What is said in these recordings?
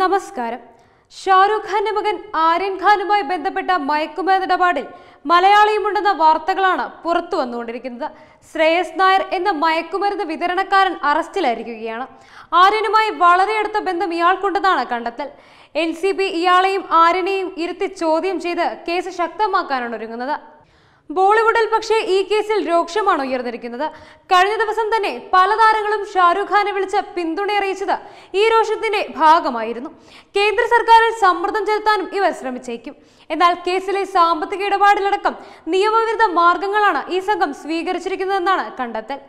നമസ്കാരം ഷാരൂഖ് ഖാന്റെ മകൻ ആര്യൻ ഖാനുമായി ബന്ധപ്പെട്ട മയക്കുമരുന്നിടപാടിൽ മലയാളിയുമുണ്ടെന്ന വാർത്തകളാണ് പുറത്തു വന്നുകൊണ്ടിരിക്കുന്നത് ശ്രേയസ് നായർ എന്ന മയക്കുമരുന്ന് വിതരണക്കാരൻ അറസ്റ്റിലായിരിക്കുകയാണ് ആര്യനുമായി വളരെ അടുത്ത ബന്ധം ഇയാൾക്കുണ്ടെന്നാണ് കണ്ടെത്തൽ എൻ സി ബി ഇയാളെയും ആര്യനെയും ഇരുത്തി ചോദ്യം ചെയ്ത് കേസ് ശക്തമാക്കാനാണ് ഒരുങ്ങുന്നത് ബോളിവുഡിൽ പക്ഷേ ഈ കേസിൽ രൂക്ഷമാണ് ഉയർന്നിരിക്കുന്നത് കഴിഞ്ഞ ദിവസം തന്നെ പല താരങ്ങളും ഷാരൂഖ് ഖാനെ വിളിച്ച് പിന്തുണ അറിയിച്ചത് ഈ രോഷത്തിന്റെ ഭാഗമായിരുന്നു കേന്ദ്ര സർക്കാരിൽ സമ്മർദ്ദം ചെലുത്താനും ഇവർ ശ്രമിച്ചേക്കും എന്നാൽ കേസിലെ സാമ്പത്തിക ഇടപാടിലടക്കം നിയമവിരുദ്ധ മാർഗങ്ങളാണ് ഈ സംഘം സ്വീകരിച്ചിരിക്കുന്നതെന്നാണ് കണ്ടെത്തൽ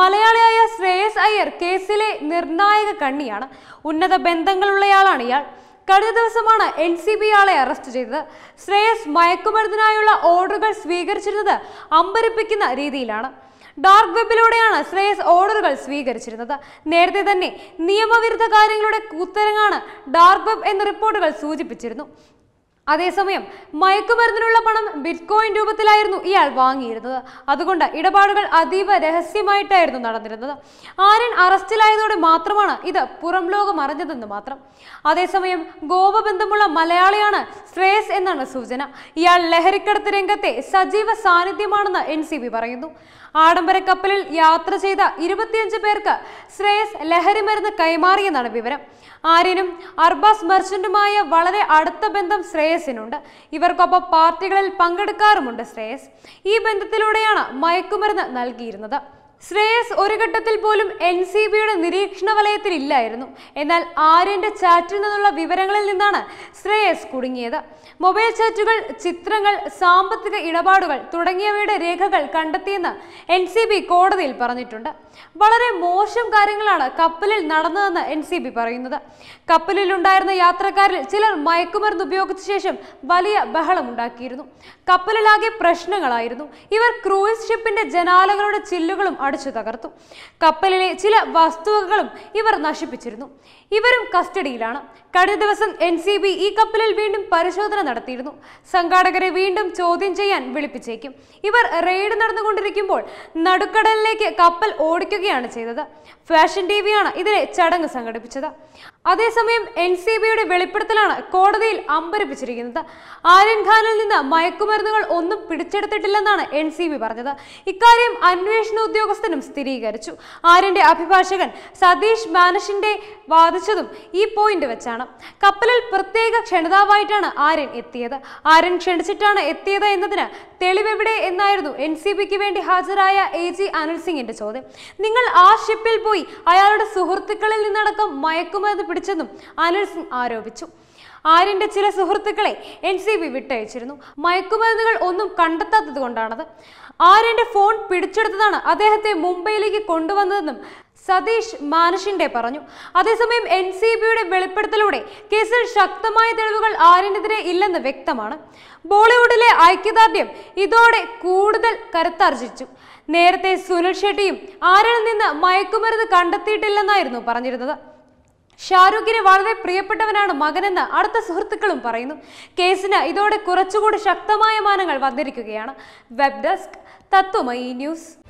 മലയാളിയായ ശ്രേയസ് അയ്യർ കേസിലെ നിർണായക കണ്ണിയാണ് ഉന്നത ബന്ധങ്ങളുള്ളയാളാണ് ഇയാൾ കഴിഞ്ഞ ദിവസമാണ് എൻ സി ബി ആളെ അറസ്റ്റ് ചെയ്തത് ശ്രേയസ് മയക്കുമരുന്നിനായുള്ള ഓർഡറുകൾ സ്വീകരിച്ചിരുന്നത് അമ്പരിപ്പിക്കുന്ന രീതിയിലാണ് ഡാർക്ക് വെബിലൂടെയാണ് ശ്രേയസ് ഓർഡറുകൾ സ്വീകരിച്ചിരുന്നത് നേരത്തെ തന്നെ നിയമവിരുദ്ധ കാര്യങ്ങളുടെ കൂത്തരങ്ങാണ് ഡാർക്ക് വെബ് എന്ന റിപ്പോർട്ടുകൾ സൂചിപ്പിച്ചിരുന്നു അതേസമയം മയക്കുമരുന്നിനുള്ള പണം ബിറ്റ്കോയിൻ രൂപത്തിലായിരുന്നു ഇയാൾ വാങ്ങിയിരുന്നത് അതുകൊണ്ട് ഇടപാടുകൾ അതീവ രഹസ്യമായിട്ടായിരുന്നു നടന്നിരുന്നത് ആര്യൻ അറസ്റ്റിലായതോടെ മാത്രമാണ് ഇത് പുറം ലോകം അറിഞ്ഞതെന്ന് മാത്രം അതേസമയം ഗോവ ബന്ധമുള്ള മലയാളിയാണ് ശ്രേയസ് എന്നാണ് സൂചന ഇയാൾ ലഹരിക്കടത്ത് രംഗത്തെ സജീവ സാന്നിധ്യമാണെന്ന് എൻ സി ബി പറയുന്നു ആഡംബര കപ്പലിൽ യാത്ര ചെയ്ത ഇരുപത്തിയഞ്ച് പേർക്ക് ശ്രേയസ് ലഹരി മരുന്ന് കൈമാറിയെന്നാണ് വിവരം ആര്യനും അർബാസ് മെർച്ചന്റുമായ വളരെ അടുത്ത ബന്ധം ശ്രേയസ് ശ്രേയസിനുണ്ട് ഇവർക്കൊപ്പം പാർട്ടികളിൽ പങ്കെടുക്കാറുമുണ്ട് ശ്രേയസ് ഈ ബന്ധത്തിലൂടെയാണ് മയക്കുമരുന്ന് നൽകിയിരുന്നത് ശ്രേയസ് ഒരു ഘട്ടത്തിൽ പോലും എൻ സി ബിയുടെ നിരീക്ഷണ വലയത്തിൽ ഇല്ലായിരുന്നു എന്നാൽ ആര്യന്റെ ചാറ്റിൽ നിന്നുള്ള വിവരങ്ങളിൽ നിന്നാണ് ശ്രേയസ് കുടുങ്ങിയത് മൊബൈൽ ചാറ്റുകൾ ചിത്രങ്ങൾ സാമ്പത്തിക ഇടപാടുകൾ തുടങ്ങിയവയുടെ രേഖകൾ കണ്ടെത്തിയെന്ന് എൻ സി ബി കോടതിയിൽ പറഞ്ഞിട്ടുണ്ട് വളരെ മോശം കാര്യങ്ങളാണ് കപ്പലിൽ നടന്നതെന്ന് എൻ സി ബി പറയുന്നത് കപ്പലിലുണ്ടായിരുന്ന യാത്രക്കാരിൽ ചിലർ മയക്കുമരുന്ന് ഉപയോഗിച്ച ശേഷം വലിയ ഉണ്ടാക്കിയിരുന്നു കപ്പലിലാകെ പ്രശ്നങ്ങളായിരുന്നു ഇവർ ക്രൂയിസ് ഷിപ്പിന്റെ ജനാലകളുടെ ചില്ലുകളും മടിച്ചു തകർത്തു കപ്പലിലെ ചില വസ്തുവകകളും ഇവർ നശിപ്പിച്ചിരുന്നു ഇവരും കസ്റ്റഡിയിലാണ് കഴിഞ്ഞ ദിവസം എൻ സി ബി ഈ കപ്പലിൽ വീണ്ടും പരിശോധന നടത്തിയിരുന്നു സംഘാടകരെ വീണ്ടും ചോദ്യം ചെയ്യാൻ വിളിപ്പിച്ചേക്കും ഇവർ റെയ്ഡ് നടന്നുകൊണ്ടിരിക്കുമ്പോൾ നടുക്കടലിലേക്ക് കപ്പൽ ഓടിക്കുകയാണ് ചെയ്തത് ഫാഷൻ ടി വിയാണ് ഇതിലെ ചടങ്ങ് സംഘടിപ്പിച്ചത് അതേസമയം എൻ സി ബിയുടെ വെളിപ്പെടുത്തലാണ് കോടതിയിൽ അമ്പരപ്പിച്ചിരിക്കുന്നത് ആര്യൻ ഖാനിൽ നിന്ന് മയക്കുമരുന്നുകൾ ഒന്നും പിടിച്ചെടുത്തിട്ടില്ലെന്നാണ് എൻ സി ബി പറഞ്ഞത് ഇക്കാര്യം അന്വേഷണ ഉദ്യോഗസ്ഥനും സ്ഥിരീകരിച്ചു ആര്യന്റെ അഭിഭാഷകൻ സതീഷ് മാനഷിന്റെ വാദിച്ചതും ഈ പോയിന്റ് വെച്ചാണ് കപ്പലിൽ പ്രത്യേക ക്ഷണിതാവായിട്ടാണ് ആര്യൻ എത്തിയത് ആര്യൻ ക്ഷണിച്ചിട്ടാണ് എത്തിയത് എന്നതിന് തെളിവെവിടെ എന്നായിരുന്നു എൻ സി ബിക്ക് വേണ്ടി ഹാജരായ എ ജി അനിൽ സിംഗിന്റെ ചോദ്യം നിങ്ങൾ ആ ഷിപ്പിൽ പോയി അയാളുടെ സുഹൃത്തുക്കളിൽ നിന്നടക്കം മയക്കുമരുന്ന് പിടിച്ചെന്നും അനിൽ സിംഗ് ആരോപിച്ചു ആര്യന്റെ ചില സുഹൃത്തുക്കളെ എൻ സി ബി വിട്ടയച്ചിരുന്നു മയക്കുമരുന്നുകൾ ഒന്നും കണ്ടെത്താത്തത് കൊണ്ടാണത് ആര്യന്റെ ഫോൺ പിടിച്ചെടുത്തതാണ് അദ്ദേഹത്തെ മുംബൈയിലേക്ക് കൊണ്ടുവന്നതെന്നും സതീഷ് മാനുഷിന്റെ പറഞ്ഞു അതേസമയം എൻ സി ബിയുടെ വെളിപ്പെടുത്തലൂടെ കേസിൽ ശക്തമായ തെളിവുകൾ ആര്യനെതിരെ ഇല്ലെന്ന് വ്യക്തമാണ് ബോളിവുഡിലെ ഐക്യദാർഢ്യം ഇതോടെ കൂടുതൽ കരുത്താർജിച്ചു നേരത്തെ സുനിൽ ഷെട്ടിയും ആര്യനിൽ നിന്ന് മയക്കുമരുന്ന് കണ്ടെത്തിയിട്ടില്ലെന്നായിരുന്നു പറഞ്ഞിരുന്നത് ഷാരൂഖിന് വളരെ പ്രിയപ്പെട്ടവനാണ് മകനെന്ന് അടുത്ത സുഹൃത്തുക്കളും പറയുന്നു കേസിന് ഇതോടെ കുറച്ചുകൂടി ശക്തമായ മാനങ്ങൾ വന്നിരിക്കുകയാണ് വെബ് ഡെസ്ക് തത്വമയി ന്യൂസ്